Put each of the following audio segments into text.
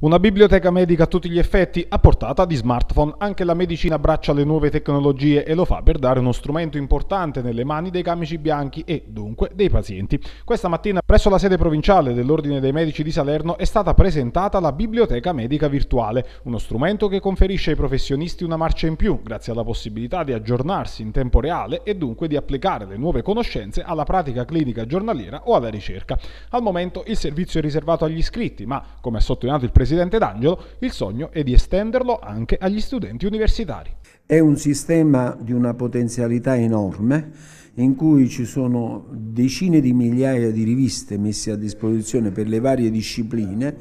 Una biblioteca medica a tutti gli effetti, a portata di smartphone. Anche la medicina abbraccia le nuove tecnologie e lo fa per dare uno strumento importante nelle mani dei camici bianchi e, dunque, dei pazienti. Questa mattina, presso la sede provinciale dell'Ordine dei Medici di Salerno, è stata presentata la biblioteca medica virtuale, uno strumento che conferisce ai professionisti una marcia in più, grazie alla possibilità di aggiornarsi in tempo reale e dunque di applicare le nuove conoscenze alla pratica clinica giornaliera o alla ricerca. Al momento il servizio è riservato agli iscritti, ma, come ha sottolineato il Presidente, presidente D'Angelo, il sogno è di estenderlo anche agli studenti universitari. È un sistema di una potenzialità enorme in cui ci sono decine di migliaia di riviste messe a disposizione per le varie discipline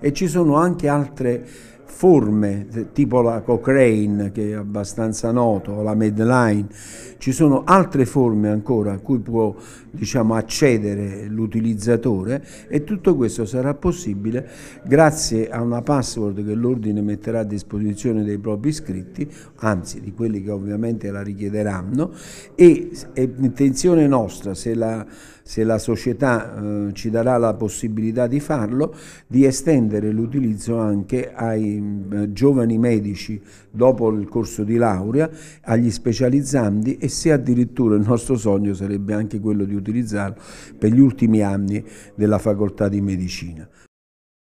e ci sono anche altre forme, tipo la Cochrane che è abbastanza noto, la Medline, ci sono altre forme ancora a cui può diciamo, accedere l'utilizzatore e tutto questo sarà possibile grazie a una password che l'ordine metterà a disposizione dei propri iscritti, anzi di quelli che ovviamente la richiederanno e è intenzione nostra se la se la società eh, ci darà la possibilità di farlo, di estendere l'utilizzo anche ai eh, giovani medici dopo il corso di laurea, agli specializzandi e se addirittura il nostro sogno sarebbe anche quello di utilizzarlo per gli ultimi anni della facoltà di medicina.